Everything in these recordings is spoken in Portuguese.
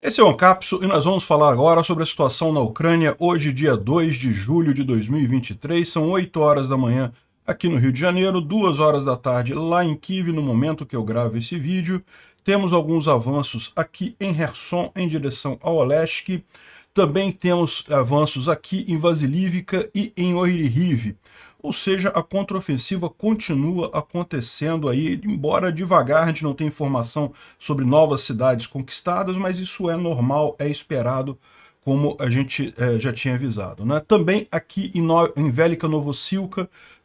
Esse é o Ancapso e nós vamos falar agora sobre a situação na Ucrânia hoje, dia 2 de julho de 2023, são 8 horas da manhã aqui no Rio de Janeiro, 2 horas da tarde lá em Kiev, no momento que eu gravo esse vídeo. Temos alguns avanços aqui em Herson, em direção ao Olesk. Também temos avanços aqui em Vasilivka e em Oiririv. Ou seja, a contraofensiva continua acontecendo aí, embora devagar, a gente não tem informação sobre novas cidades conquistadas, mas isso é normal, é esperado, como a gente eh, já tinha avisado. Né? Também aqui em, no em Vélica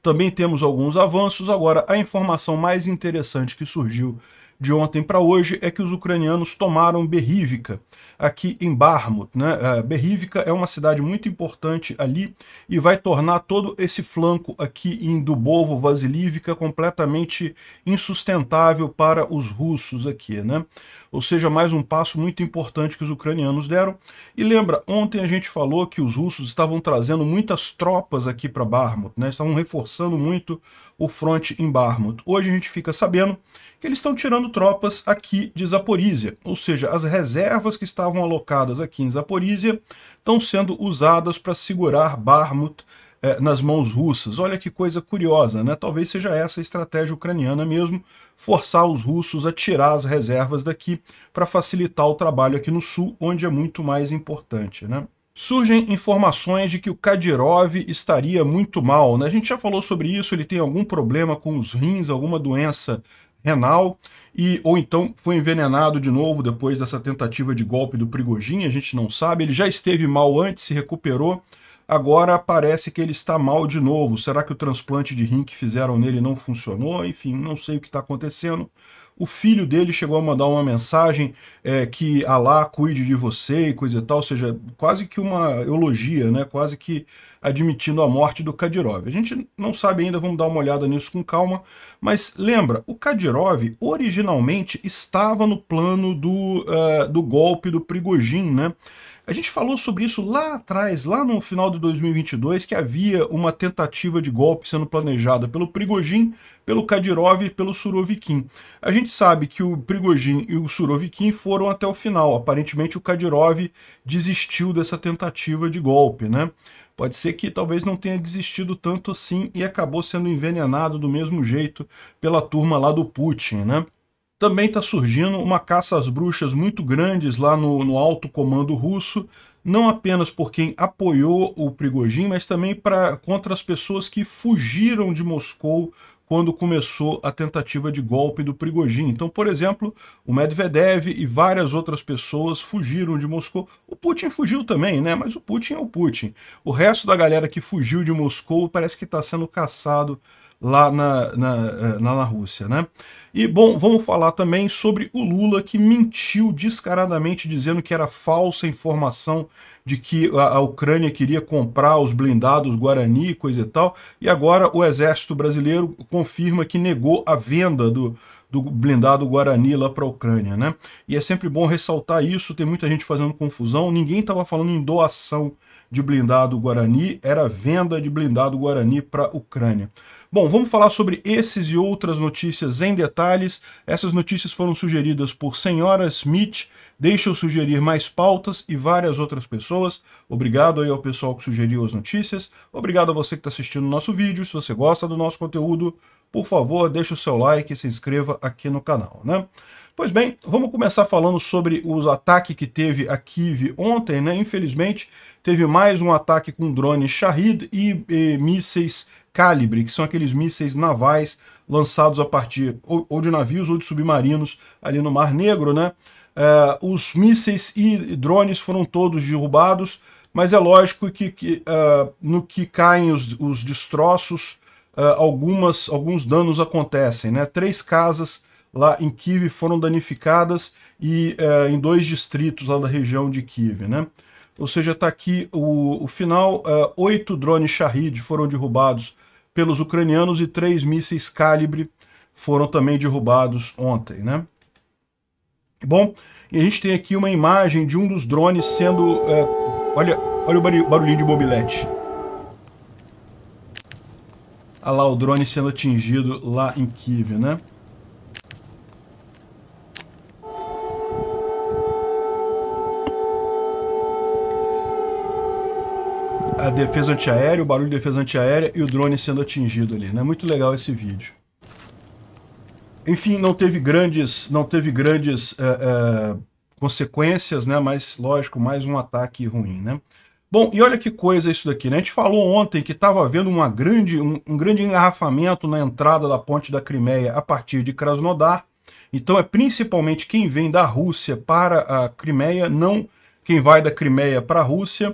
também temos alguns avanços. Agora, a informação mais interessante que surgiu de ontem para hoje é que os ucranianos tomaram Berrívica, aqui em Barmut. Né? É, Berrívica é uma cidade muito importante ali e vai tornar todo esse flanco aqui em Dubovo, Vasilivka, completamente insustentável para os russos aqui. Né? Ou seja, mais um passo muito importante que os ucranianos deram. E lembra, ontem a gente falou que os russos estavam trazendo muitas tropas aqui para Barmut, né? estavam reforçando muito o fronte em Barmut. Hoje a gente fica sabendo que eles estão tirando tropas aqui de Zaporizhia, ou seja, as reservas que estavam alocadas aqui em Zaporizhia estão sendo usadas para segurar Barmut eh, nas mãos russas. Olha que coisa curiosa, né? Talvez seja essa a estratégia ucraniana mesmo, forçar os russos a tirar as reservas daqui para facilitar o trabalho aqui no sul, onde é muito mais importante, né? Surgem informações de que o Kadyrov estaria muito mal. Né? A gente já falou sobre isso, ele tem algum problema com os rins, alguma doença renal, e ou então foi envenenado de novo depois dessa tentativa de golpe do Prigogine, a gente não sabe. Ele já esteve mal antes, se recuperou, agora parece que ele está mal de novo. Será que o transplante de rim que fizeram nele não funcionou? Enfim, não sei o que está acontecendo. O filho dele chegou a mandar uma mensagem é, que Alá cuide de você e coisa e tal, ou seja, quase que uma eulogia, né? quase que admitindo a morte do Kadyrov. A gente não sabe ainda, vamos dar uma olhada nisso com calma, mas lembra, o Kadyrov originalmente estava no plano do, uh, do golpe do Prigogine, né? A gente falou sobre isso lá atrás, lá no final de 2022, que havia uma tentativa de golpe sendo planejada pelo Prigojin, pelo Kadyrov e pelo Surovikin. A gente sabe que o Prigojin e o Surovikin foram até o final. Aparentemente o Kadyrov desistiu dessa tentativa de golpe, né? Pode ser que talvez não tenha desistido tanto assim e acabou sendo envenenado do mesmo jeito pela turma lá do Putin, né? também está surgindo uma caça às bruxas muito grandes lá no, no, alto comando russo, não apenas por quem apoiou o Prigojin, mas também pra, contra as pessoas que fugiram de Moscou quando começou a tentativa de golpe do Prigojin. Então, por exemplo, o Medvedev e várias outras pessoas fugiram de Moscou. O Putin fugiu também, né? Mas o Putin é o Putin. O resto da galera que fugiu de Moscou parece que está sendo caçado lá na, na, eh, na, na Rússia, né? E, bom, vamos falar também sobre o Lula que mentiu descaradamente dizendo que era falsa informação de que a, Ucrânia queria comprar os blindados Guarani e coisa e tal, e agora o exército brasileiro confirma que negou a venda do, do blindado Guarani lá para a Ucrânia, né? E é sempre bom ressaltar isso, tem muita gente fazendo confusão, ninguém estava falando em doação de blindado Guarani, era venda de blindado Guarani para a Ucrânia. Bom, vamos falar sobre esses e outras notícias em detalhes. Essas notícias foram sugeridas por Senhora Smith. Deixa eu sugerir mais pautas e várias outras pessoas. Obrigado aí ao pessoal que sugeriu as notícias. Obrigado a você que está assistindo o nosso vídeo. Se você gosta do nosso conteúdo, por favor, deixa o seu like e se inscreva aqui no canal, né? Pois bem, vamos começar falando sobre os ataques que teve a Kiev ontem, né? Infelizmente, teve mais um ataque com drone Shahid e, e mísseis Calibre, que são aqueles mísseis navais lançados a partir ou, ou de navios ou de submarinos ali no Mar Negro, né? Eh, os mísseis e drones foram todos derrubados, mas é lógico que, que uh, no que caem os, os destroços, uh, algumas, alguns danos acontecem. Né? Três casas lá em Kiev foram danificadas e é, em dois distritos lá da região de Kiev, né? Ou seja, está aqui o, o final, é, oito drones Shahid foram derrubados pelos ucranianos e três mísseis calibre foram também derrubados ontem, né? Bom, e a gente tem aqui uma imagem de um dos drones sendo... É, olha, olha o barulhinho de mobilete. Olha lá o drone sendo atingido lá em Kiev, né? a defesa antiaérea, o barulho de defesa antiaérea e o drone sendo atingido ali, né? Muito legal esse vídeo. Enfim, não teve grandes, não teve grandes é, é, consequências, né? Mas, lógico, mais um ataque ruim, né? Bom, e olha que coisa isso daqui, né? A gente falou ontem que estava havendo uma grande, um, um, grande engarrafamento na entrada da ponte da Crimeia a partir de Krasnodar. Então é principalmente quem vem da Rússia para a Crimeia, não quem vai da Crimeia para a Rússia.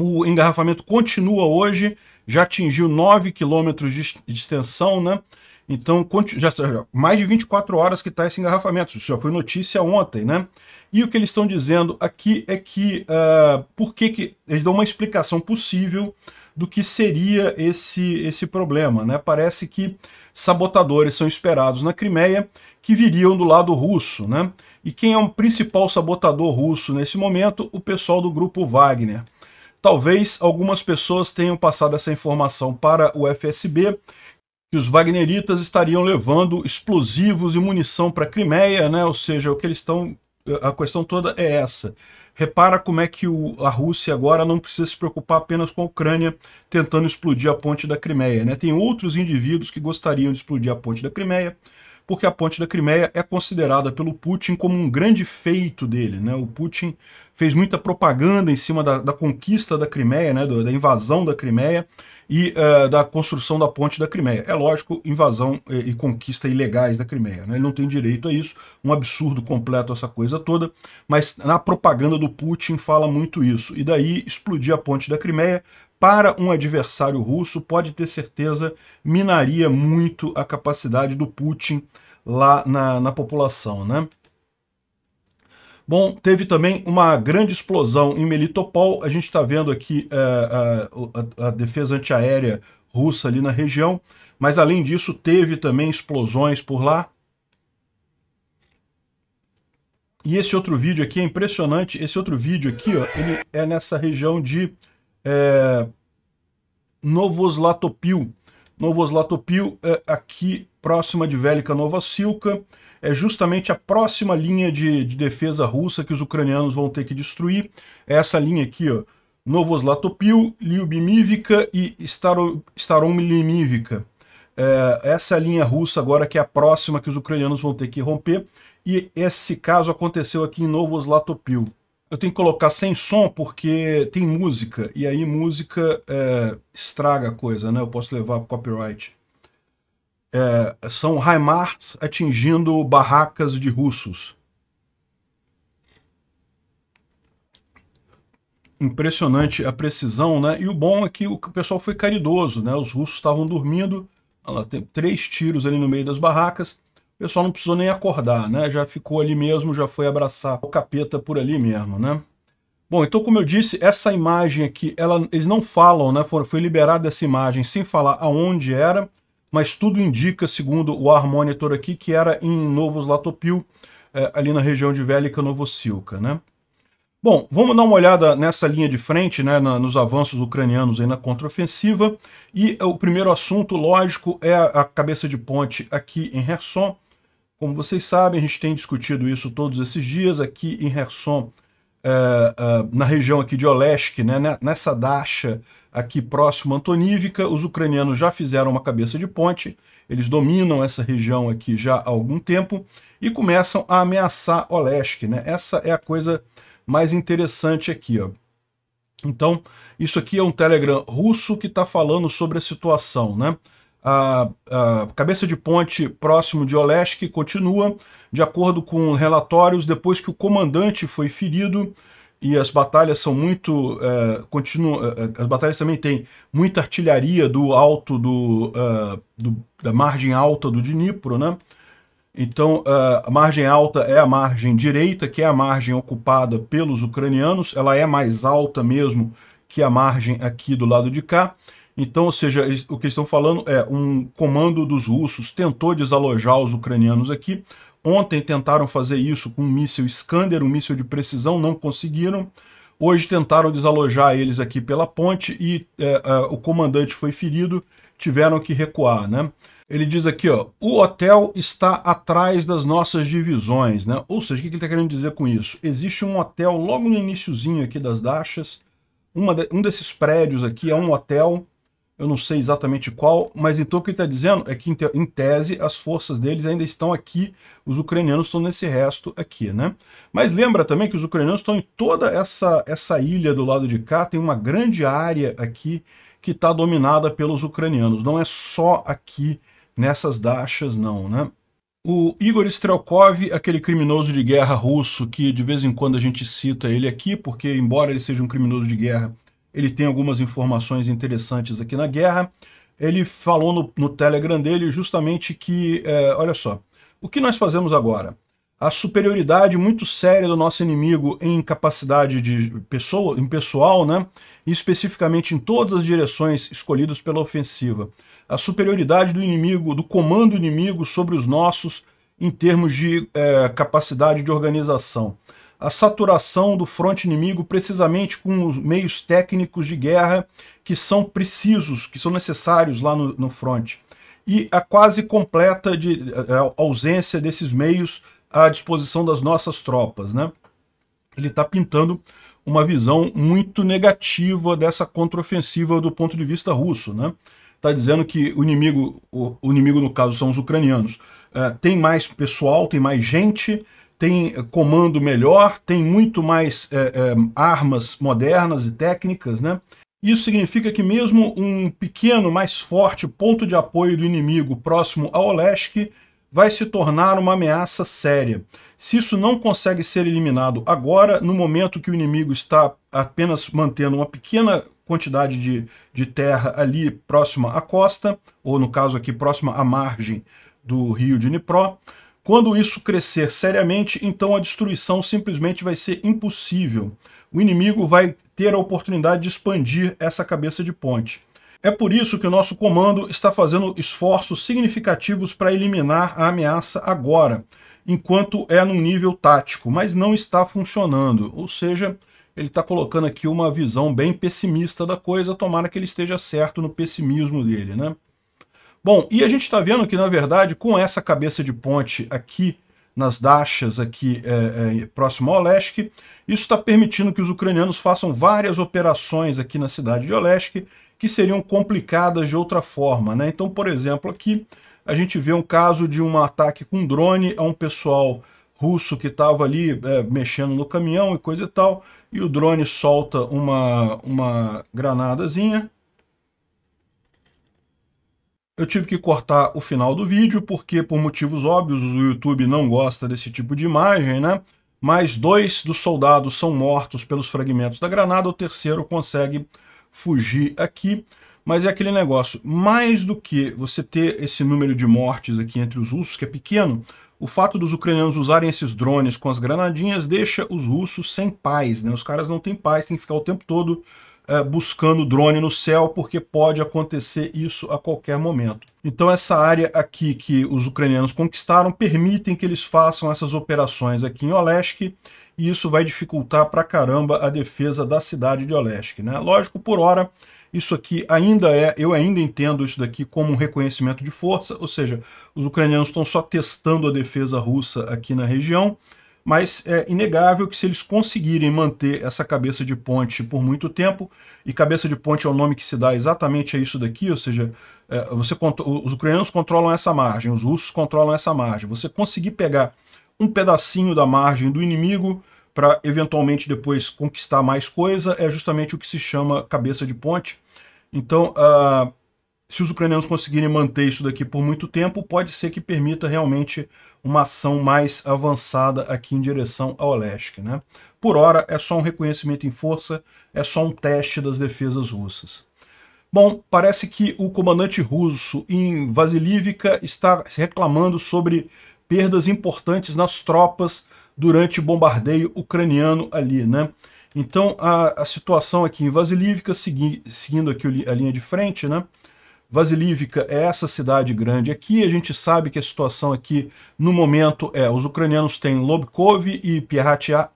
O engarrafamento continua hoje, já atingiu 9 quilômetros de extensão, né? Então, já, mais de 24 horas que está esse engarrafamento. Isso já foi notícia ontem, né? E o que eles estão dizendo aqui é que... Uh, por que, que... Eles dão uma explicação possível do que seria esse, esse problema, né? Parece que sabotadores são esperados na Crimeia que viriam do lado russo, né? E quem é o um principal sabotador russo nesse momento? O pessoal do grupo Wagner. Talvez algumas pessoas tenham passado essa informação para o FSB, que os wagneritas estariam levando explosivos e munição para a Crimeia, né? ou seja, o que eles estão. A questão toda é essa. Repara como é que o, a Rússia agora não precisa se preocupar apenas com a Ucrânia tentando explodir a ponte da Crimeia. Né? Tem outros indivíduos que gostariam de explodir a ponte da Crimeia, porque a ponte da Crimeia é considerada pelo Putin como um grande feito dele. Né? O Putin fez muita propaganda em cima da, da conquista da Crimeia, né? da invasão da Crimeia, e uh, da construção da ponte da Crimeia. É lógico, invasão e, eh, e conquista ilegais da Crimeia. Né? Ele não tem direito a isso, um absurdo completo essa coisa toda, mas na propaganda do Putin fala muito isso. E daí explodir a ponte da Crimeia para um adversário russo, pode ter certeza, minaria muito a capacidade do Putin lá na, na população, né? Bom, teve também uma grande explosão em Melitopol. A gente está vendo aqui é, a, é, a, a defesa antiaérea russa ali na região. Mas, além disso, teve também explosões por lá. E esse outro vídeo aqui é impressionante. Esse outro vídeo aqui, ó, ele é nessa região de é, Novoslatopil. Novoslatopil, é, aqui próxima de Vélica Nova Silka é justamente a próxima linha de, de defesa russa que os ucranianos vão ter que destruir. É essa linha aqui, ó. Novoslatopiu, Lyubimivka e Staromilimivka. É, essa é linha russa agora que é a próxima que os ucranianos vão ter que romper. E esse caso aconteceu aqui em Novoslatopil. Eu tenho que colocar sem som porque tem música, e aí música é, estraga a coisa, né? Eu posso levar para copyright é, são HIMARS atingindo barracas de russos. Impressionante a precisão, né? E o bom é que o pessoal foi caridoso, né? Os russos estavam dormindo, lá, tem três tiros ali no meio das barracas, o pessoal não precisou nem acordar, né? Já ficou ali mesmo, já foi abraçar o capeta por ali mesmo, né? Bom, então como eu disse, essa imagem aqui, ela, eles não falam, né? Foi, foi liberada essa imagem sem falar aonde era, mas tudo indica, segundo o AR Monitor aqui, que era em Novos Latopil, é, ali na região de Vélica Novosilka, né? Bom, vamos dar uma olhada nessa linha de frente, né, na, nos avanços ucranianos aí na contraofensiva. E é, o primeiro assunto, lógico, é a, a cabeça de ponte aqui em Herson. Como vocês sabem, a gente tem discutido isso todos esses dias. Aqui em Herson, uh, uh, na região aqui de Olesk, né, nessa dacha aqui próximo à Antonívica, os ucranianos já fizeram uma cabeça de ponte, eles dominam essa região aqui já há algum tempo e começam a ameaçar Olesk. Né? Essa é a coisa mais interessante aqui. Ó. Então, isso aqui é um Telegram russo que está falando sobre a situação. Né? A, a, cabeça de ponte próximo de Olesk continua, de acordo com relatórios, depois que o comandante foi ferido, e as batalhas são muito. Uh, as batalhas também têm muita artilharia do alto do, uh, do da margem alta do Dnipro, né? Então, a margem alta é a margem direita, que é a margem ocupada pelos ucranianos. Ela é mais alta mesmo que a margem aqui do lado de cá. Então, ou seja, eles, o que eles estão falando é um comando dos russos tentou desalojar os ucranianos aqui, Ontem tentaram fazer isso com um míssil Scander, um míssil de precisão, não conseguiram. Hoje tentaram desalojar eles aqui pela ponte e é, é, o comandante foi ferido, tiveram que recuar, né? Ele diz aqui, ó, o hotel está atrás das nossas divisões, né? Ou seja, o que ele está querendo dizer com isso? Existe um hotel logo no iníciozinho aqui das Dachas, uma de, um desses prédios aqui é um hotel eu não sei exatamente qual, mas então o que ele está dizendo é que, em tese, as forças deles ainda estão aqui, os ucranianos estão nesse resto aqui, né? Mas lembra também que os ucranianos estão em toda essa, essa ilha do lado de cá, tem uma grande área aqui que está dominada pelos ucranianos, não é só aqui nessas dachas não, né? O Igor Strelkov, aquele criminoso de guerra russo que de vez em quando a gente cita ele aqui, porque embora ele seja um criminoso de guerra, ele tem algumas informações interessantes aqui na guerra. Ele falou no, no Telegram dele justamente que, é, olha só, o que nós fazemos agora? A superioridade muito séria do nosso inimigo em capacidade de pessoa, em pessoal, né? E especificamente em todas as direções escolhidas pela ofensiva. A superioridade do inimigo, do comando inimigo sobre os nossos em termos de é, capacidade de organização a saturação do fronte inimigo precisamente com os meios técnicos de guerra que são precisos, que são necessários lá no, no fronte. E a quase completa de, a ausência desses meios à disposição das nossas tropas. Né? Ele está pintando uma visão muito negativa dessa contraofensiva do ponto de vista russo. Está né? Tá dizendo que o inimigo, o, o, inimigo no caso são os ucranianos, é, tem mais pessoal, tem mais gente, tem eh, comando melhor, tem muito mais é, é, armas modernas e técnicas, né? Isso significa que mesmo um pequeno, mais forte ponto de apoio do inimigo próximo a Olesk vai se tornar uma ameaça séria. Se isso não consegue ser eliminado agora, no momento que o inimigo está apenas mantendo uma pequena quantidade de, de terra ali próxima à costa, ou no caso aqui próxima à margem do rio de Dnipro, quando isso crescer seriamente, então a destruição simplesmente vai ser impossível. O inimigo vai ter a oportunidade de expandir essa cabeça de ponte. É por isso que o nosso comando está fazendo esforços significativos para eliminar a ameaça agora, enquanto é num nível tático, mas não está funcionando. Ou seja, ele está colocando aqui uma visão bem pessimista da coisa, tomara que ele esteja certo no pessimismo dele, né? Bom, e a gente está vendo que, na verdade, com essa cabeça de ponte aqui nas dachas aqui é, é, próximo ao Olesk, isso está permitindo que os ucranianos façam várias operações aqui na cidade de Olesk que seriam complicadas de outra forma. Né? Então, por exemplo, aqui a gente vê um caso de um ataque com drone a um pessoal russo que estava ali é, mexendo no caminhão e coisa e tal, e o drone solta uma, uma granadazinha, eu tive que cortar o final do vídeo porque, por motivos óbvios, o YouTube não gosta desse tipo de imagem, né? Mais dois dos soldados são mortos pelos fragmentos da granada, o terceiro consegue fugir aqui. Mas é aquele negócio, mais do que você ter esse número de mortes aqui entre os russos, que é pequeno, o fato dos ucranianos usarem esses drones com as granadinhas deixa os russos sem paz, né? Os caras não têm paz, tem que ficar o tempo todo uh, buscando drone no céu, porque pode acontecer isso a qualquer momento. Então essa área aqui que os ucranianos conquistaram permitem que eles façam essas operações aqui em Olesk, e isso vai dificultar pra caramba a defesa da cidade de Olesk. Né? Lógico, por hora, isso aqui ainda é, eu ainda entendo isso daqui como um reconhecimento de força, ou seja, os ucranianos estão só testando a defesa russa aqui na região, mas é inegável que se eles conseguirem manter essa cabeça de ponte por muito tempo, e cabeça de ponte é o nome que se dá exatamente a isso daqui, ou seja, é, você, os ucranianos controlam essa margem, os russos controlam essa margem. Você conseguir pegar um pedacinho da margem do inimigo para eventualmente depois conquistar mais coisa é justamente o que se chama cabeça de ponte. Então, uh, se os ucranianos conseguirem manter isso daqui por muito tempo, pode ser que permita realmente uma ação mais avançada aqui em direção ao leste. Né? Por hora, é só um reconhecimento em força, é só um teste das defesas russas. Bom, parece que o comandante russo em Vasilivka está reclamando sobre perdas importantes nas tropas durante o bombardeio ucraniano ali, né? Então a, a situação aqui em Vasilivka, segui, seguindo aqui a linha de frente, né? Vasilivka é essa cidade grande aqui. A gente sabe que a situação aqui, no momento, é os ucranianos têm Lobkov e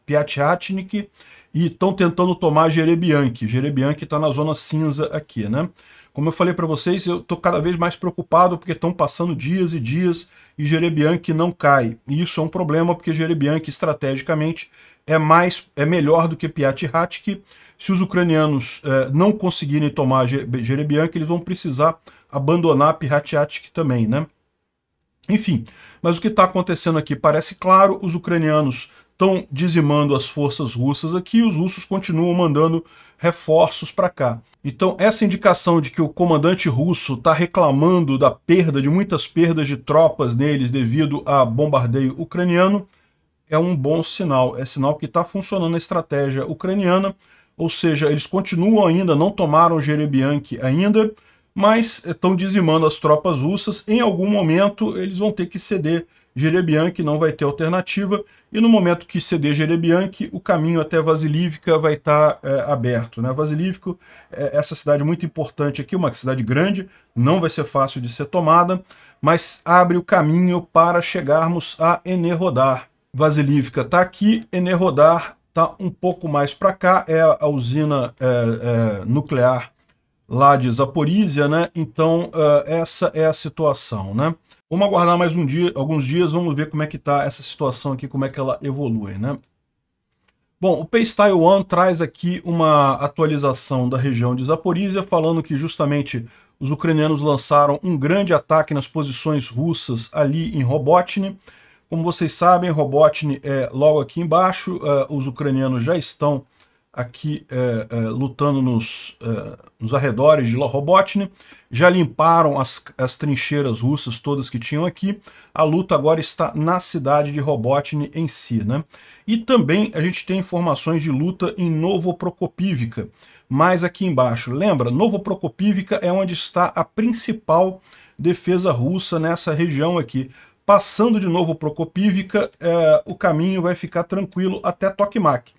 Piatiatnik e estão tentando tomar Jerebianki. Jerebianki está na zona cinza aqui, né? Como eu falei para vocês, eu estou cada vez mais preocupado porque estão passando dias e dias e Jerebianki não cai. E isso é um problema porque Jerebianki, estrategicamente, é, mais, é melhor do que Piatihatki, se os ucranianos eh, não conseguirem tomar Jerebiank, eles vão precisar abandonar Piratyatik também, né? Enfim, mas o que está acontecendo aqui parece claro, os ucranianos estão dizimando as forças russas aqui, e os russos continuam mandando reforços para cá. Então essa indicação de que o comandante russo está reclamando da perda, de muitas perdas de tropas neles devido a bombardeio ucraniano, é um bom sinal, é sinal que está funcionando a estratégia ucraniana, ou seja, eles continuam ainda, não tomaram Jerebiank ainda, mas estão eh, dizimando as tropas russas. Em algum momento, eles vão ter que ceder Jerebiank, não vai ter alternativa, e no momento que ceder Jerebiank, o caminho até Vasilivka vai estar tá, é, aberto. Né? Vasilivka é eh, essa cidade muito importante aqui, uma cidade grande, não vai ser fácil de ser tomada, mas abre o caminho para chegarmos a Enerodar. Vasilivka está aqui, Enerrodar está um pouco mais para cá é a usina é, é, nuclear lá de Zaporizhia, né? Então é, essa é a situação, né? Vamos aguardar mais um dia, alguns dias, vamos ver como é que está essa situação aqui, como é que ela evolui, né? Bom, o Pace Taiwan traz aqui uma atualização da região de Zaporizhia, falando que justamente os ucranianos lançaram um grande ataque nas posições russas ali em Robotnik, como vocês sabem, Robotny é logo aqui embaixo, uh, os ucranianos já estão aqui uh, uh, lutando nos, nos arredores de Robotny, já limparam as, as trincheiras russas todas que tinham aqui, a luta agora está na cidade de Robotny em si. Né? E também a gente tem informações de luta em Novoprokopivka, mais aqui embaixo. Lembra, Novoprokopivka é onde está a principal defesa russa nessa região aqui. Passando de novo o é, o caminho vai ficar tranquilo até Tokmak.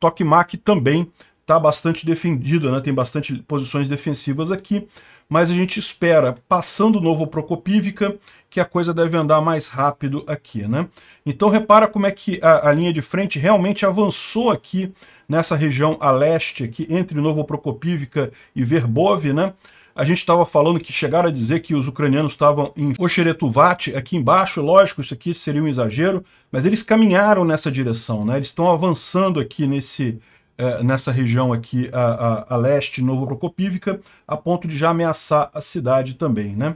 Tokmak também está bastante defendido, né? tem bastante posições defensivas aqui, mas a gente espera, passando o novo Procopívica que a coisa deve andar mais rápido aqui. Né? Então repara como é que a, a linha de frente realmente avançou aqui nessa região a leste, aqui entre Novo Prokopivka e Verbov, né? A gente estava falando que chegaram a dizer que os ucranianos estavam em Oxeretuvate, aqui embaixo, lógico, isso aqui seria um exagero, mas eles caminharam nessa direção, né? Eles estão avançando aqui nesse, eh, nessa região aqui a, a, a leste, Novo Prokopivka, a ponto de já ameaçar a cidade também, né?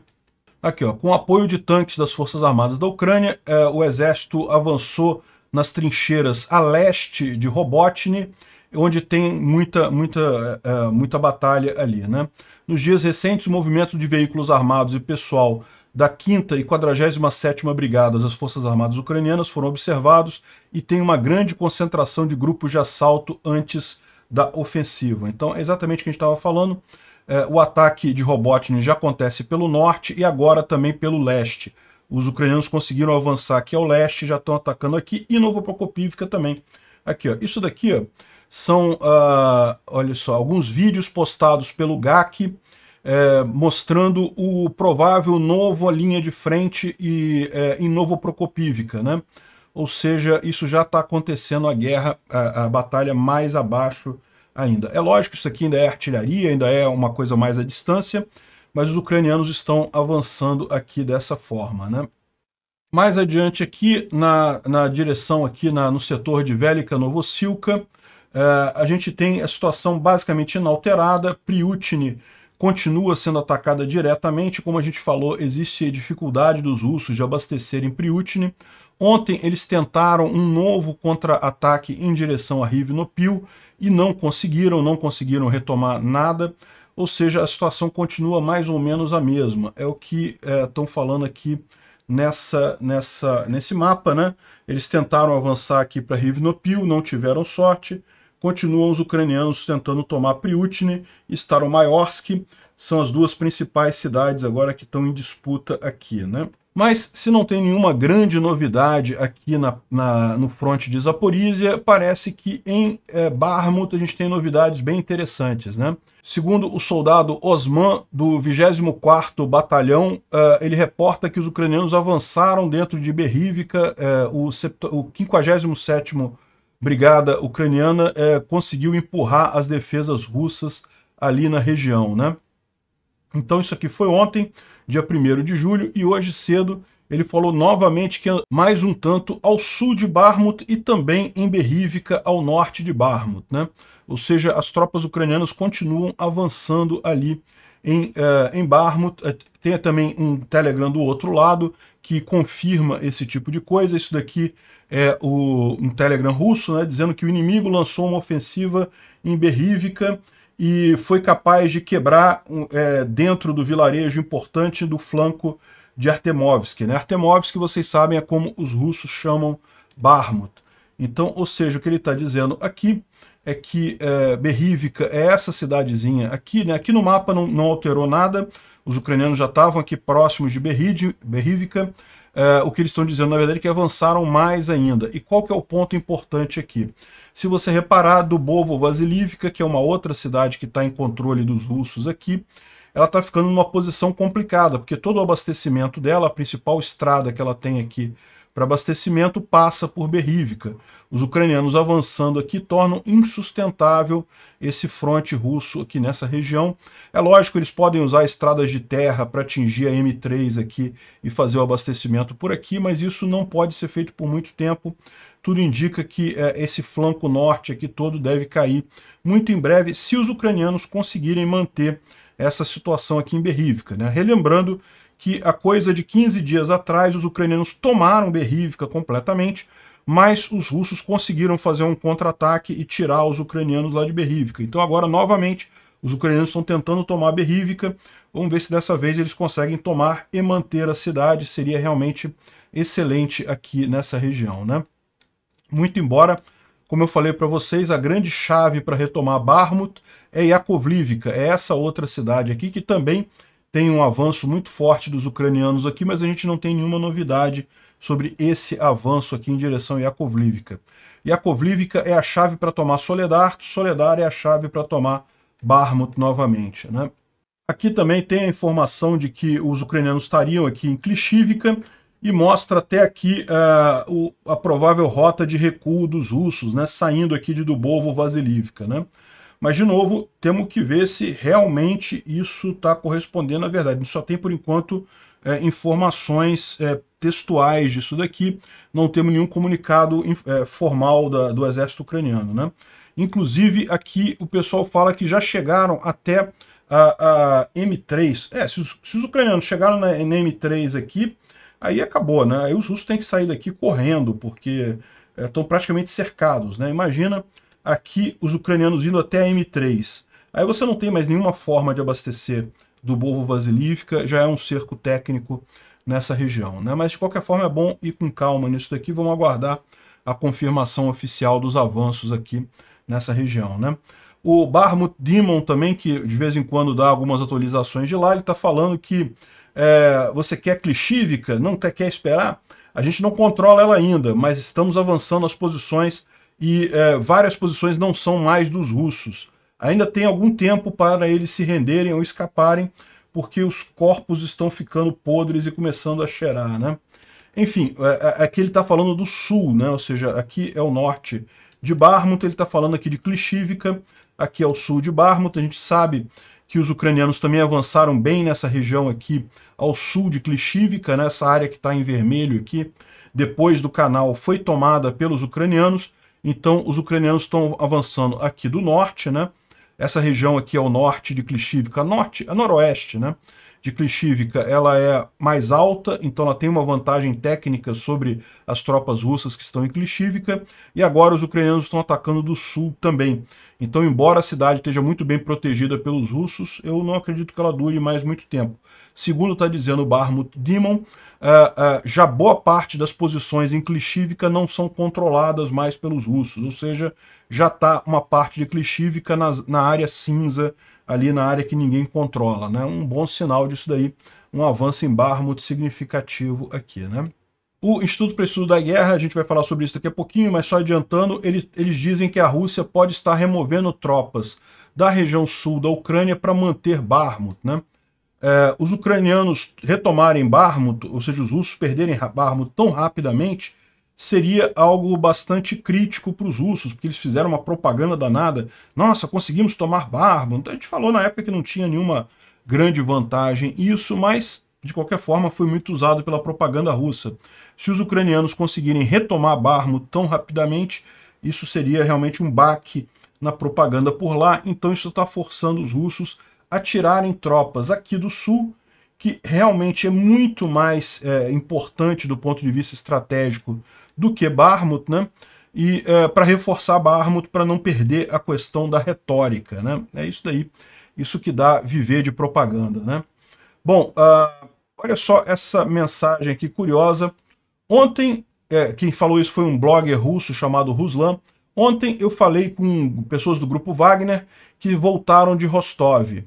Aqui, ó, com apoio de tanques das Forças Armadas da Ucrânia, eh, o exército avançou nas trincheiras a leste de Robotny, onde tem muita, muita, eh, muita batalha ali, né? Nos dias recentes, o movimento de veículos armados e pessoal da 5 e 47ª Brigadas das Forças Armadas Ucranianas foram observados e tem uma grande concentração de grupos de assalto antes da ofensiva. Então, é exatamente o que a gente estava falando. É, o ataque de Robotnik já acontece pelo norte e agora também pelo leste. Os ucranianos conseguiram avançar aqui ao leste, já estão atacando aqui, e Novo Prokopivka também. Aqui, ó. Isso daqui ó, são, uh, olha só, alguns vídeos postados pelo GAC eh, mostrando o provável novo linha de frente e, eh, em Novo Procopívca, né? Ou seja, isso já está acontecendo a guerra, a, a, batalha mais abaixo ainda. É lógico que isso aqui ainda é artilharia, ainda é uma coisa mais à distância, mas os ucranianos estão avançando aqui dessa forma, né? Mais adiante aqui, na, na direção aqui na, no setor de Velika Novosilka, eh, a gente tem a situação basicamente inalterada, Priutine continua sendo atacada diretamente, como a gente falou, existe dificuldade dos russos de abastecerem Priutine. Ontem eles tentaram um novo contra-ataque em direção a Rivnopil e não conseguiram, não conseguiram retomar nada, ou seja, a situação continua mais ou menos a mesma. É o que estão eh, é, falando aqui nessa, nessa, nesse mapa, né? Eles tentaram avançar aqui para Rivnopil, não tiveram sorte, continuam os ucranianos tentando tomar Priutne e Staromaiorsk. são as duas principais cidades agora que estão em disputa aqui, né? Mas se não tem nenhuma grande novidade aqui na, na no fronte de Zaporizhia, parece que em é, eh, Barmut a gente tem novidades bem interessantes. Né? Segundo o soldado Osman, do 24º Batalhão, uh, ele reporta que os ucranianos avançaram dentro de Berrívica, uh, eh, o, o 57º brigada ucraniana é, conseguiu empurrar as defesas russas ali na região, né? Então isso aqui foi ontem, dia 1 de julho, e hoje cedo ele falou novamente que é mais um tanto ao sul de Barmut e também em Berrívica, ao norte de Barmut, né? Ou seja, as tropas ucranianas continuam avançando ali em, uh, em Barmouth. Eh, tem também um Telegram do outro lado que confirma esse tipo de coisa. Isso daqui é o, um Telegram russo, né, dizendo que o inimigo lançou uma ofensiva em Berrívica e foi capaz de quebrar é, dentro do vilarejo importante do flanco de Artemovsk. Né? Artemovsk, vocês sabem, é como os russos chamam Barmut. Então, ou seja, o que ele está dizendo aqui é que é, Berrívica é essa cidadezinha aqui, né? Aqui no mapa não, não alterou nada, os ucranianos já estavam aqui próximos de Berrívica. É, o que eles estão dizendo, na verdade, é que avançaram mais ainda. E qual que é o ponto importante aqui? Se você reparar, Dubovo Vasilivka, que é uma outra cidade que está em controle dos russos aqui, ela está ficando numa posição complicada, porque todo o abastecimento dela, a principal estrada que ela tem aqui para abastecimento passa por Berrívica. Os ucranianos avançando aqui tornam insustentável esse fronte russo aqui nessa região. É lógico, eles podem usar estradas de terra para atingir a M3 aqui e fazer o abastecimento por aqui, mas isso não pode ser feito por muito tempo. Tudo indica que é, esse flanco norte aqui todo deve cair muito em breve, se os ucranianos conseguirem manter essa situação aqui em Berrívica. Né? Relembrando que a coisa de 15 dias atrás os ucranianos tomaram Berrivka completamente, mas os russos conseguiram fazer um contra-ataque e tirar os ucranianos lá de Berrivka. Então agora, novamente, os ucranianos estão tentando tomar Berrivka. Vamos ver se dessa vez eles conseguem tomar e manter a cidade. Seria realmente excelente aqui nessa região, né? Muito embora, como eu falei para vocês, a grande chave para retomar Barmut é Yakovlivka, é essa outra cidade aqui que também tem um avanço muito forte dos ucranianos aqui, mas a gente não tem nenhuma novidade sobre esse avanço aqui em direção Yakovlivka. Yakovlivka é a chave para tomar Soledar, Soledar é a chave para tomar Barmut novamente. Né? Aqui também tem a informação de que os ucranianos estariam aqui em Klishivka e mostra até aqui uh, o, a provável rota de recuo dos russos, né, saindo aqui de Dubovo-Vasilivka. Né? Mas, de novo, temos que ver se realmente isso está correspondendo à verdade. A gente só tem, por enquanto, é, informações é, textuais disso daqui. Não temos nenhum comunicado é, formal da, do exército ucraniano. Né? Inclusive, aqui o pessoal fala que já chegaram até a, a M3. É, se os, se os ucranianos chegaram na, na, M3 aqui, aí acabou, né? Aí os russos têm que sair daqui correndo, porque estão é, praticamente cercados, né? Imagina aqui os ucranianos vindo até a M3. Aí você não tem mais nenhuma forma de abastecer do Bovo Vasilivka, já é um cerco técnico nessa região. Né? Mas de qualquer forma é bom ir com calma nisso daqui, vamos aguardar a confirmação oficial dos avanços aqui nessa região. Né? O Barmut Dimon também, que de vez em quando dá algumas atualizações de lá, ele está falando que é, você quer clichívica, não quer esperar? A gente não controla ela ainda, mas estamos avançando as posições e é, várias posições não são mais dos russos. Ainda tem algum tempo para eles se renderem ou escaparem, porque os corpos estão ficando podres e começando a cheirar, né? Enfim, aqui é, é, é ele está falando do sul, né? ou seja, aqui é o norte de Barmut, ele está falando aqui de Klishivka, aqui é o sul de Barmut, a gente sabe que os ucranianos também avançaram bem nessa região aqui ao sul de Klishivka, nessa né? área que está em vermelho aqui, depois do canal, foi tomada pelos ucranianos, então, os ucranianos estão avançando aqui do norte, né? Essa região aqui é o norte de Klishivka, norte, a é noroeste, né? De Klishivka, ela é mais alta, então ela tem uma vantagem técnica sobre as tropas russas que estão em Klishivka, e agora os ucranianos estão atacando do sul também. Então, embora a cidade esteja muito bem protegida pelos russos, eu não acredito que ela dure mais muito tempo. Segundo está dizendo o Barmut Dimon, uh, uh, já boa parte das posições em Klishivka não são controladas mais pelos russos, ou seja, já está uma parte de Klishivka na, na área cinza, ali na área que ninguém controla. Né? Um bom sinal disso daí, um avanço em Barmut significativo aqui. Né? O Instituto para Estudo da Guerra, a gente vai falar sobre isso daqui a pouquinho, mas só adiantando, eles, eles dizem que a Rússia pode estar removendo tropas da região sul da Ucrânia para manter Barmut, né? é, os ucranianos retomarem Barmut, ou seja, os russos perderem Barmut tão rapidamente, seria algo bastante crítico para os russos, porque eles fizeram uma propaganda danada. Nossa, conseguimos tomar Barmut. A gente falou na época que não tinha nenhuma grande vantagem isso, mas de qualquer forma foi muito usado pela propaganda russa. Se os ucranianos conseguirem retomar Barmut tão rapidamente, isso seria realmente um baque na propaganda por lá, então isso está forçando os russos atirarem tropas aqui do sul, que realmente é muito mais é, importante do ponto de vista estratégico do que Barmut, né? E é, para reforçar Barmut, para não perder a questão da retórica, né? É isso daí, isso que dá viver de propaganda, né? Bom, uh, olha só essa mensagem aqui curiosa. Ontem, é, quem falou isso foi um blogger russo chamado Ruslan. Ontem eu falei com pessoas do grupo Wagner que voltaram de Rostov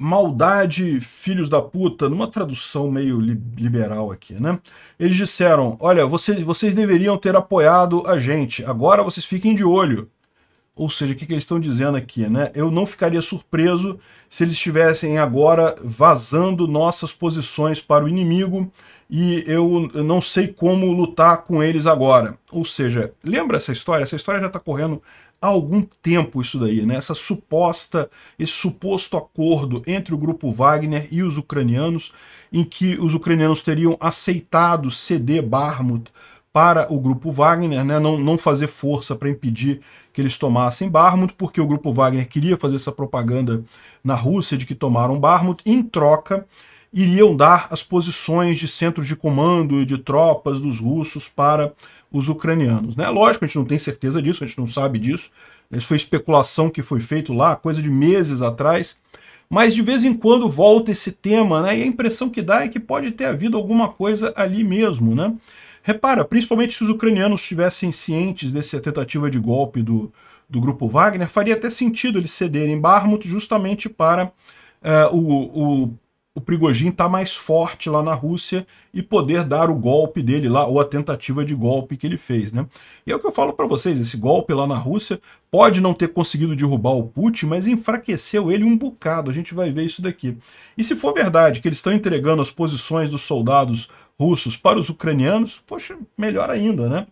maldade, filhos da puta, numa tradução meio liberal aqui, né? Eles disseram, olha, vocês, vocês deveriam ter apoiado a gente, agora vocês fiquem de olho. Ou seja, o que, que eles estão dizendo aqui, né? Eu não ficaria surpreso se eles estivessem agora vazando nossas posições para o inimigo e eu não sei como lutar com eles agora. Ou seja, lembra essa história? Essa história já está correndo há algum tempo isso daí, né? Essa suposta, esse suposto acordo entre o grupo Wagner e os ucranianos, em que os ucranianos teriam aceitado ceder Barmut para o grupo Wagner, né, não, não fazer força para impedir que eles tomassem Barmut, porque o grupo Wagner queria fazer essa propaganda na Rússia de que tomaram Barmut, em troca iriam dar as posições de centros de comando e de tropas dos russos para os ucranianos. Né? Lógico, a gente não tem certeza disso, a gente não sabe disso. Isso foi especulação que foi feito lá, coisa de meses atrás. Mas de vez em quando volta esse tema, né? E a impressão que dá é que pode ter havido alguma coisa ali mesmo, né? Repara, principalmente se os ucranianos estivessem cientes dessa tentativa de golpe do, do grupo Wagner, faria até sentido eles cederem Barmut justamente para uh, o, o o Prigojin está mais forte lá na Rússia e poder dar o golpe dele lá, ou a tentativa de golpe que ele fez, né? E é o que eu falo para vocês, esse golpe lá na Rússia pode não ter conseguido derrubar o Putin, mas enfraqueceu ele um bocado, a gente vai ver isso daqui. E se for verdade que eles estão entregando as posições dos soldados russos para os ucranianos, poxa, melhor ainda, né?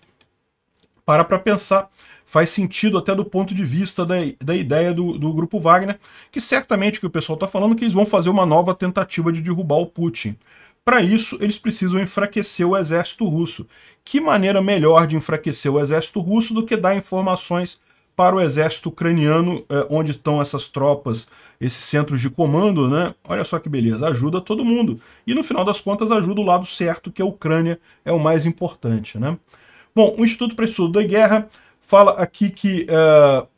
Para para pensar faz sentido até do ponto de vista da, da ideia do, do grupo Wagner, que certamente que o pessoal está falando é que eles vão fazer uma nova tentativa de derrubar o Putin. Para isso, eles precisam enfraquecer o exército russo. Que maneira melhor de enfraquecer o exército russo do que dar informações para o exército ucraniano, eh, onde estão essas tropas, esses centros de comando, né? Olha só que beleza, ajuda todo mundo. E no final das contas, ajuda o lado certo, que a Ucrânia é o mais importante, né? Bom, o Instituto para Estudo da Guerra fala aqui que uh,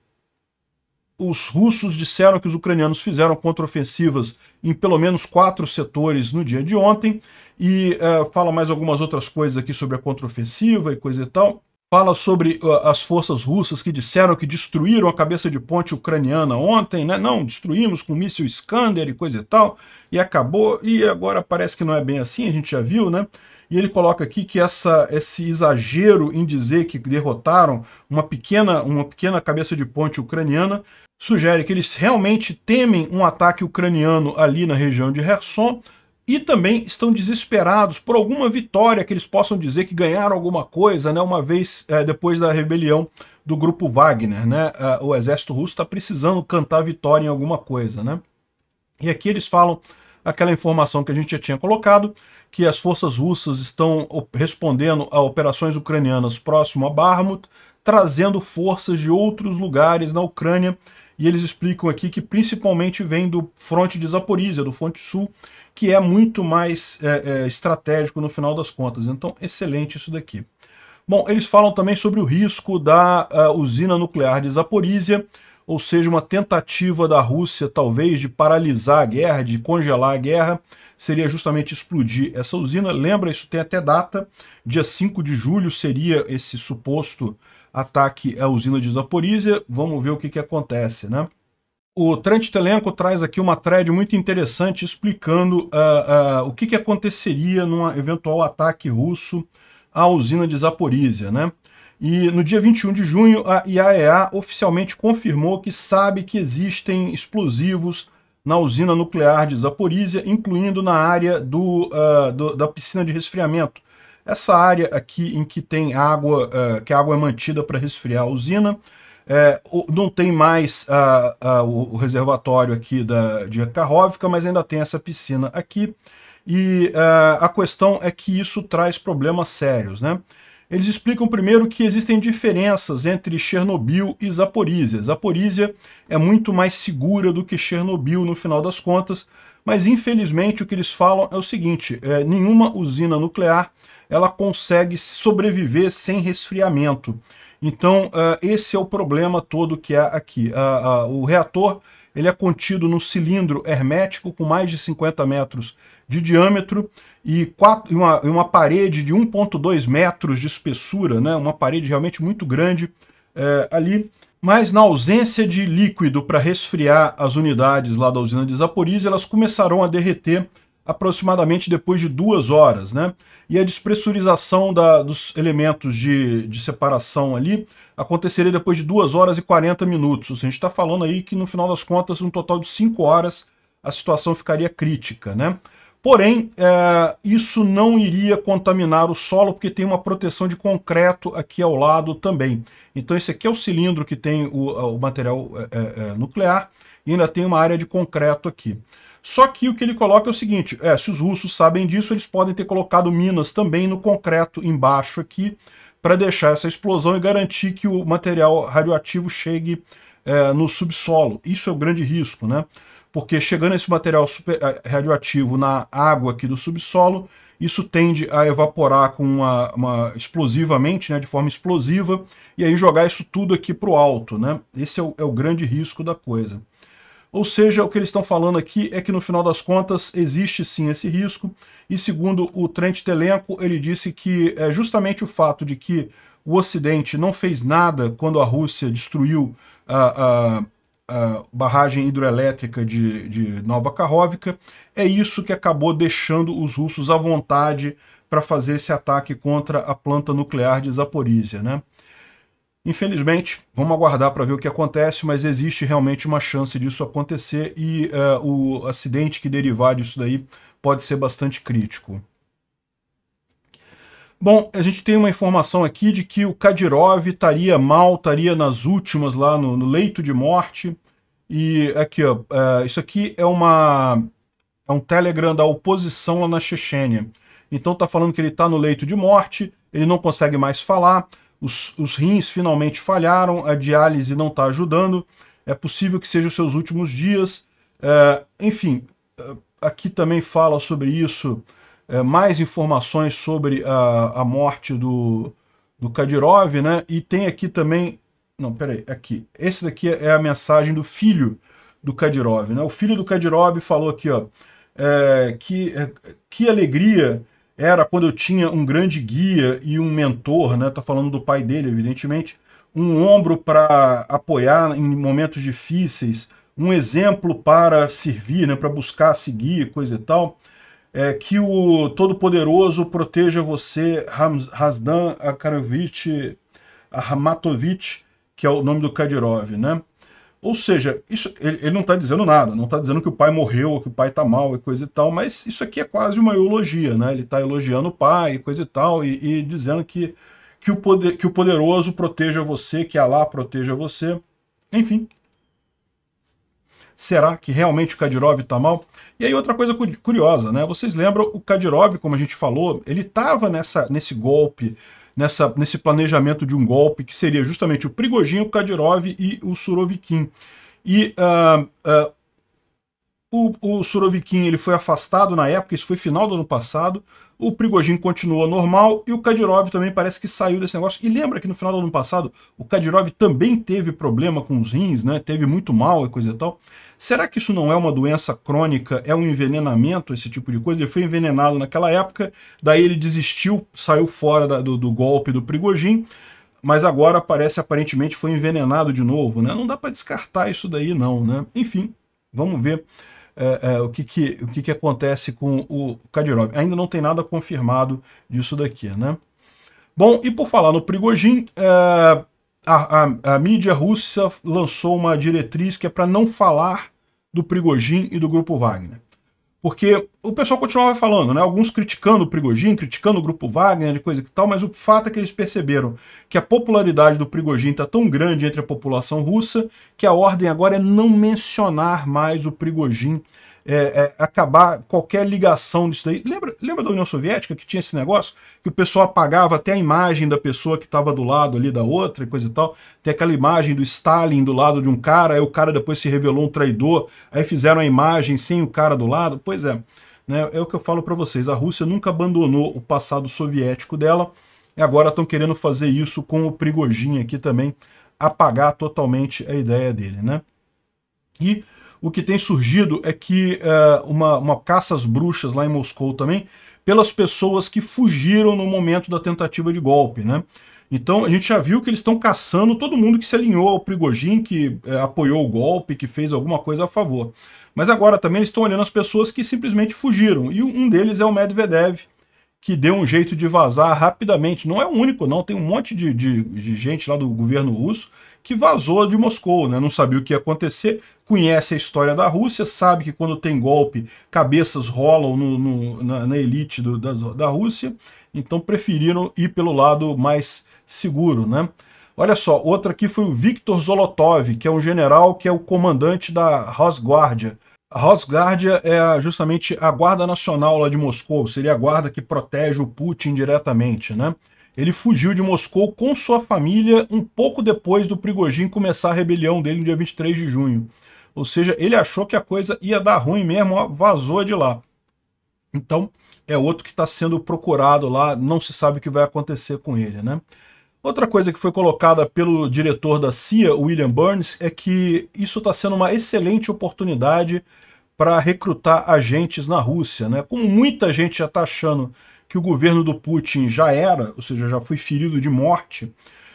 os russos disseram que os ucranianos fizeram contraofensivas em pelo menos quatro setores no dia de ontem, e uh, fala mais algumas outras coisas aqui sobre a contraofensiva e coisa e tal. Fala sobre uh, as forças russas que disseram que destruíram a cabeça de ponte ucraniana ontem, né? Não, destruímos com míssil Skander e coisa e tal, e acabou, e agora parece que não é bem assim, a gente já viu, né? E ele coloca aqui que essa, esse exagero em dizer que derrotaram uma pequena, uma pequena cabeça de ponte ucraniana sugere que eles realmente temem um ataque ucraniano ali na região de Kherson e também estão desesperados por alguma vitória que eles possam dizer que ganharam alguma coisa, né, uma vez é, depois da rebelião do grupo Wagner, né, é, o exército russo está precisando cantar vitória em alguma coisa, né. E aqui eles falam aquela informação que a gente já tinha colocado, que as forças russas estão respondendo a operações ucranianas próximo a Bakhmut, trazendo forças de outros lugares na Ucrânia, e eles explicam aqui que principalmente vem do fronte de Zaporizhia, do fronte sul, que é muito mais é, é, estratégico no final das contas. Então, excelente isso daqui. Bom, eles falam também sobre o risco da uh, usina nuclear de Zaporizhia, ou seja, uma tentativa da Rússia, talvez, de paralisar a guerra, de congelar a guerra, seria justamente explodir essa usina. Lembra, isso tem até data, dia 5 de julho seria esse suposto ataque à usina de Zaporizhia. Vamos ver o que, que acontece, né? O Trent Telenko traz aqui uma thread muito interessante explicando uh, uh, o que, que aconteceria num eventual ataque russo à usina de Zaporizhia, né? E no dia 21 de junho, a IAEA oficialmente confirmou que sabe que existem explosivos na usina nuclear de Zaporizhia, incluindo na área do, uh, do, da piscina de resfriamento. Essa área aqui em que tem água, uh, que a água é mantida para resfriar a usina, é, não tem mais uh, uh, o reservatório aqui da, de Karrovka, mas ainda tem essa piscina aqui. E uh, a questão é que isso traz problemas sérios, né? Eles explicam primeiro que existem diferenças entre Chernobyl e Zaporizhia. Zaporizhia é muito mais segura do que Chernobyl no final das contas, mas infelizmente o que eles falam é o seguinte, é, nenhuma usina nuclear ela consegue sobreviver sem resfriamento. Então uh, esse é o problema todo que há aqui. Uh, uh, o reator ele é contido num cilindro hermético com mais de 50 metros de diâmetro e quatro, uma, uma parede de 1,2 metros de espessura, né? uma parede realmente muito grande é, ali. Mas na ausência de líquido para resfriar as unidades lá da usina de Zaporizhia, elas começaram a derreter aproximadamente depois de duas horas. Né? E a despressurização da, dos elementos de, de separação ali aconteceria depois de duas horas e 40 minutos. Ou seja, a gente está falando aí que no final das contas, um total de cinco horas, a situação ficaria crítica. Né? Porém, é, isso não iria contaminar o solo, porque tem uma proteção de concreto aqui ao lado também. Então esse aqui é o cilindro que tem o, o material é, é, é, nuclear, e ainda tem uma área de concreto aqui. Só que o que ele coloca é o seguinte, é, se os russos sabem disso, eles podem ter colocado minas também no concreto embaixo aqui, para deixar essa explosão e garantir que o material radioativo chegue é, no subsolo. Isso é o grande risco, né? porque chegando esse material super, eh, radioativo na água aqui do subsolo, isso tende a evaporar com uma, uma explosivamente, né, de forma explosiva, e aí jogar isso tudo aqui para o alto. Né? Esse é o, é o grande risco da coisa. Ou seja, o que eles estão falando aqui é que no final das contas existe sim esse risco, e segundo o Trent Telenko, ele disse que é justamente o fato de que o Ocidente não fez nada quando a Rússia destruiu a barragem hidroelétrica de, de Nova Karhovka, é isso que acabou deixando os russos à vontade para fazer esse ataque contra a planta nuclear de Zaporizhia. Né? Infelizmente, vamos aguardar para ver o que acontece, mas existe realmente uma chance disso acontecer e uh, o acidente que derivar disso daí pode ser bastante crítico. Bom, a gente tem uma informação aqui de que o Kadyrov estaria mal, estaria nas últimas lá no, no leito de morte. E aqui, ó, uh, isso aqui é uma é um Telegram da oposição lá na Chechênia. Então tá falando que ele tá no leito de morte, ele não consegue mais falar, os, os rins finalmente falharam, a diálise não tá ajudando, é possível que sejam seus últimos dias. Uh, enfim, uh, aqui também fala sobre isso, mais informações sobre a, a morte do, do Kadyrov, né? E tem aqui também não, peraí, aqui. Esse daqui é a mensagem do filho do Kadyrov. Né? O filho do Kadyrov falou aqui, ó, é, que, é, que alegria era quando eu tinha um grande guia e um mentor, né? Tá falando do pai dele, evidentemente, um ombro para apoiar em momentos difíceis, um exemplo para servir, né? Para buscar seguir, coisa e tal. É, que o Todo-Poderoso proteja você, Razdan Akarovich, Ahmatovich, que é o nome do Kadyrov, né? Ou seja, isso, ele, ele não está dizendo nada, não está dizendo que o pai morreu, ou que o pai está mal e coisa e tal, mas isso aqui é quase uma eulogia, né? Ele está elogiando o pai e coisa e tal, e, e dizendo que, que, o poder, que o poderoso proteja você, que Allah proteja você. Enfim. Será que realmente o Kadyrov está mal? E aí outra coisa curiosa, né? Vocês lembram, o Kadyrov, como a gente falou, ele estava nesse golpe nessa, nesse planejamento de um golpe, que seria justamente o Prigojin, o Kadyrov e o Surovikin. E uh, uh, o, o Surovikin ele foi afastado na época, isso foi final do ano passado. O Prigojin continua normal e o Kadyrov também parece que saiu desse negócio. E lembra que no final do ano passado o Kadyrov também teve problema com os rins, né? Teve muito mal e coisa e tal. Será que isso não é uma doença crônica? É um envenenamento, esse tipo de coisa? Ele foi envenenado naquela época, daí ele desistiu, saiu fora da, do, do golpe do Prigojin, mas agora parece aparentemente foi envenenado de novo, né? Não dá para descartar isso daí não, né? Enfim, vamos ver. É, é, o, que, que, o que, que acontece com o Kadyrov. Ainda não tem nada confirmado disso daqui, né? Bom, e por falar no Prigojin, é, a, a, a, mídia russa lançou uma diretriz que é para não falar do Prigogine e do Grupo Wagner. Porque o pessoal continuava falando, né? Alguns criticando o Prigogine, criticando o Grupo Wagner e coisa que tal, mas o fato é que eles perceberam que a popularidade do Prigogine está tão grande entre a população russa que a ordem agora é não mencionar mais o Prigogine é, é, acabar qualquer ligação disso daí. Lembra, lembra da União Soviética que tinha esse negócio? Que o pessoal apagava até a imagem da pessoa que estava do lado ali da outra e coisa e tal. Tem aquela imagem do Stalin do lado de um cara, aí o cara depois se revelou um traidor, aí fizeram a imagem sem o cara do lado. Pois é, né, é o que eu falo para vocês. A Rússia nunca abandonou o passado soviético dela e agora estão querendo fazer isso com o Prigogine aqui também, apagar totalmente a ideia dele, né? E o que tem surgido é que eh, uma, uma caça às bruxas lá em Moscou também, pelas pessoas que fugiram no momento da tentativa de golpe, né? Então a gente já viu que eles estão caçando todo mundo que se alinhou ao Prigojin, que eh, apoiou o golpe, que fez alguma coisa a favor. Mas agora também eles estão olhando as pessoas que simplesmente fugiram. E um deles é o Medvedev, que deu um jeito de vazar rapidamente. Não é o único, não. Tem um monte de, de, de, gente lá do governo russo que vazou de Moscou, né? não sabia o que ia acontecer, conhece a história da Rússia, sabe que quando tem golpe, cabeças rolam no, no, na, na, elite do, da, da Rússia, então preferiram ir pelo lado mais seguro. Né? Olha só, outra aqui foi o Viktor Zolotov, que é um general que é o comandante da Rosguardia, a Rosguardia é justamente a guarda nacional lá de Moscou, seria a guarda que protege o Putin diretamente, né? Ele fugiu de Moscou com sua família um pouco depois do Prigogine começar a rebelião dele no dia 23 de junho. Ou seja, ele achou que a coisa ia dar ruim mesmo, ó, vazou de lá. Então, é outro que está sendo procurado lá, não se sabe o que vai acontecer com ele, né? Outra coisa que foi colocada pelo diretor da CIA, William Burns, é que isso está sendo uma excelente oportunidade para recrutar agentes na Rússia. Né? Como muita gente já está achando que o governo do Putin já era, ou seja, já foi ferido de morte,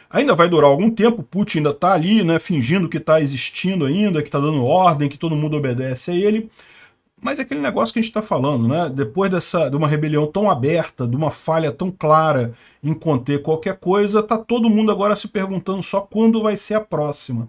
ainda vai durar algum tempo, Putin ainda está ali, né, fingindo que está existindo ainda, que está dando ordem, que todo mundo obedece a ele, mas é aquele negócio que a gente está falando, né? Depois dessa, de uma rebelião tão aberta, de uma falha tão clara em conter qualquer coisa, tá todo mundo agora se perguntando só quando vai ser a próxima.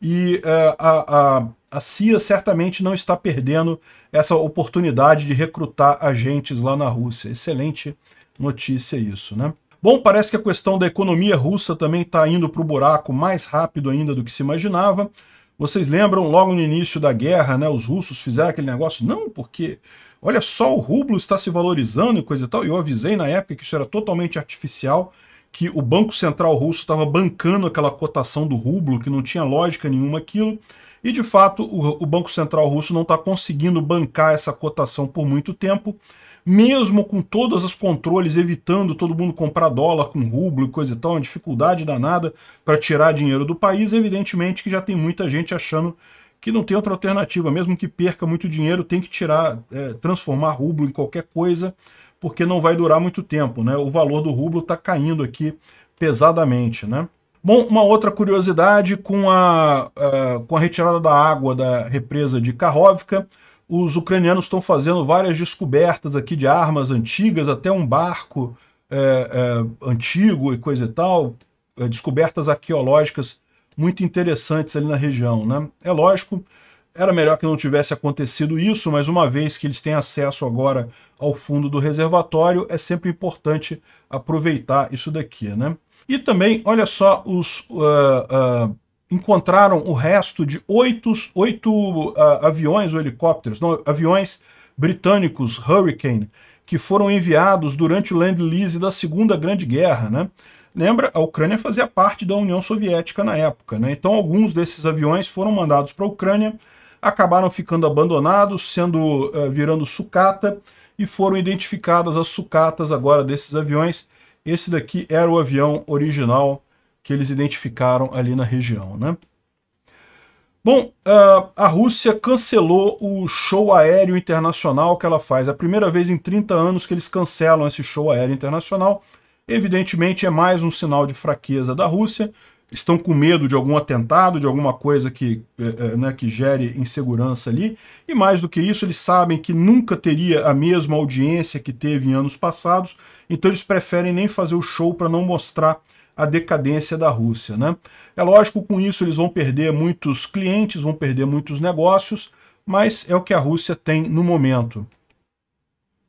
E uh, a, a, a CIA certamente não está perdendo essa oportunidade de recrutar agentes lá na Rússia. Excelente notícia isso, né? Bom, parece que a questão da economia russa também está indo para o buraco mais rápido ainda do que se imaginava. Vocês lembram logo no início da guerra, né? Os russos fizeram aquele negócio? Não, porque olha só, o rublo está se valorizando e coisa e tal. E eu avisei na época que isso era totalmente artificial, que o Banco Central russo estava bancando aquela cotação do rublo, que não tinha lógica nenhuma aquilo. E, de fato, o, o Banco Central russo não está conseguindo bancar essa cotação por muito tempo mesmo com todos os controles, evitando todo mundo comprar dólar com rublo e coisa e tal, uma dificuldade danada para tirar dinheiro do país, evidentemente que já tem muita gente achando que não tem outra alternativa, mesmo que perca muito dinheiro, tem que tirar, é, transformar rublo em qualquer coisa, porque não vai durar muito tempo, né? O valor do rublo está caindo aqui pesadamente, né? Bom, uma outra curiosidade com a, com a retirada da água da represa de Karrovka, os ucranianos estão fazendo várias descobertas aqui de armas antigas, até um barco é, é, antigo e coisa e tal, é, descobertas arqueológicas muito interessantes ali na região. Né? É lógico, era melhor que não tivesse acontecido isso, mas uma vez que eles têm acesso agora ao fundo do reservatório, é sempre importante aproveitar isso daqui. Né? E também, olha só, os uh, uh, encontraram o resto de oito, oito uh, aviões ou helicópteros, não, aviões britânicos Hurricane, que foram enviados durante o Land-Lease da Segunda Grande Guerra, né? Lembra, a Ucrânia fazia parte da União Soviética na época, né? Então alguns desses aviões foram mandados para a Ucrânia, acabaram ficando abandonados, sendo uh, virando sucata, e foram identificadas as sucatas agora desses aviões. Esse daqui era o avião original que eles identificaram ali na região, né? Bom, ah, a Rússia cancelou o show aéreo internacional que ela faz. É a primeira vez em 30 anos que eles cancelam esse show aéreo internacional. Evidentemente, é mais um sinal de fraqueza da Rússia. Estão com medo de algum atentado, de alguma coisa que, eh, eh, né, que gere insegurança ali. E mais do que isso, eles sabem que nunca teria a mesma audiência que teve em anos passados, então eles preferem nem fazer o show para não mostrar a decadência da Rússia. Né? É lógico, com isso eles vão perder muitos clientes, vão perder muitos negócios, mas é o que a Rússia tem no momento.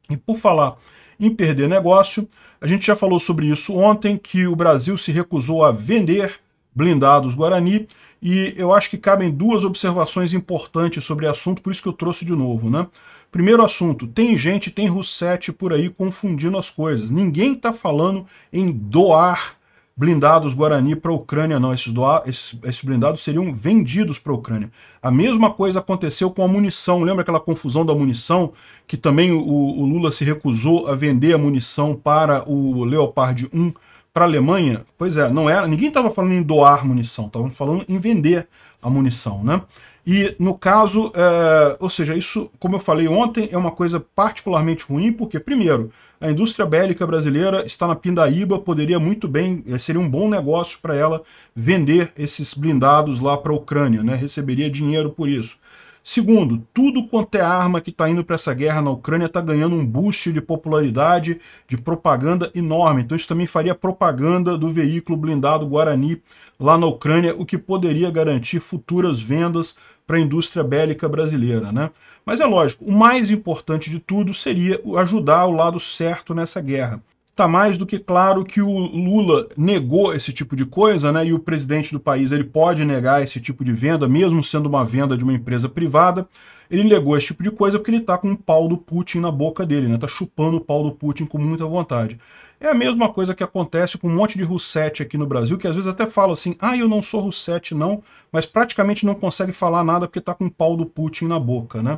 E por falar em perder negócio, a gente já falou sobre isso ontem, que o Brasil se recusou a vender blindados Guarani, e eu acho que cabem duas observações importantes sobre o assunto, por isso que eu trouxe de novo. Né? Primeiro assunto, tem gente, tem Rousset por aí confundindo as coisas. Ninguém está falando em doar blindados Guarani para a Ucrânia, não. Esses, doa, esses, esses blindados seriam vendidos para a Ucrânia. A mesma coisa aconteceu com a munição. Lembra aquela confusão da munição? Que também o, o Lula se recusou a vender a munição para o Leopard 1 para a Alemanha? Pois é, não era. Ninguém estava falando em doar munição, estavam falando em vender a munição, né? E no caso, é, ou seja, isso, como eu falei ontem, é uma coisa particularmente ruim, porque, primeiro, a indústria bélica brasileira está na pindaíba, poderia muito bem, eh, seria um bom negócio para ela vender esses blindados lá para a Ucrânia, né? receberia dinheiro por isso. Segundo, tudo quanto é arma que está indo para essa guerra na Ucrânia está ganhando um boost de popularidade, de propaganda enorme. Então isso também faria propaganda do veículo blindado Guarani lá na Ucrânia, o que poderia garantir futuras vendas para a indústria bélica brasileira. Né? Mas é lógico, o mais importante de tudo seria ajudar o lado certo nessa guerra tá mais do que claro que o Lula negou esse tipo de coisa, né? E o presidente do país ele pode negar esse tipo de venda, mesmo sendo uma venda de uma empresa privada. Ele negou esse tipo de coisa porque ele tá com o pau do Putin na boca dele, né? Tá chupando o pau do Putin com muita vontade. É a mesma coisa que acontece com um monte de Rousset aqui no Brasil, que às vezes até fala assim, ah, eu não sou Rousset não, mas praticamente não consegue falar nada porque tá com o pau do Putin na boca, né?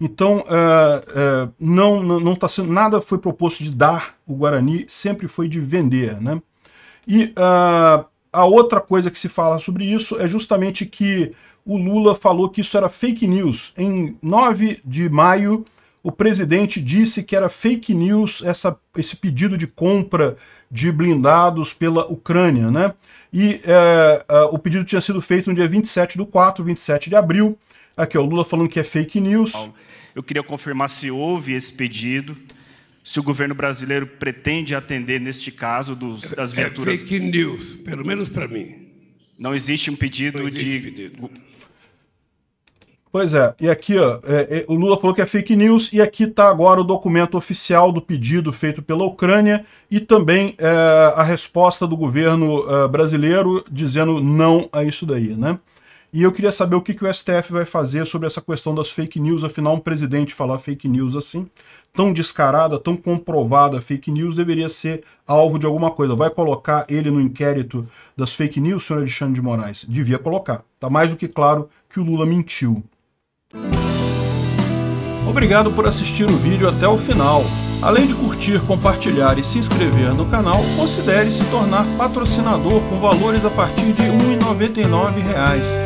Então, uh, uh, não, não, não tá sendo, nada foi proposto de dar o Guarani, sempre foi de vender. Né? E uh, a outra coisa que se fala sobre isso é justamente que o Lula falou que isso era fake news. Em 9 de maio, o presidente disse que era fake news essa, esse pedido de compra de blindados pela Ucrânia. Né? E o pedido tinha sido feito no dia 27 do 4, 27 de abril, Aqui, ó, o Lula falando que é fake news. Eu queria confirmar se houve esse pedido, se o governo brasileiro pretende atender neste caso dos, é, das é viaturas. É fake news, pelo menos para mim. Não existe um pedido existe de. Pedido. Pois é, e aqui ó, é, é, o Lula falou que é fake news, e aqui está agora o documento oficial do pedido feito pela Ucrânia e também é, a resposta do governo é, brasileiro dizendo não a isso daí, né? E eu queria saber o que, que o STF vai fazer sobre essa questão das fake news. Afinal, um presidente falar fake news assim, tão descarada, tão comprovada fake news, deveria ser alvo de alguma coisa. Vai colocar ele no inquérito das fake news, senhor Alexandre de Moraes? Devia colocar. Tá mais do que claro que o Lula mentiu. Obrigado por assistir o vídeo até o final. Além de curtir, compartilhar e se inscrever no canal, considere se tornar patrocinador com valores a partir de R$ 1,99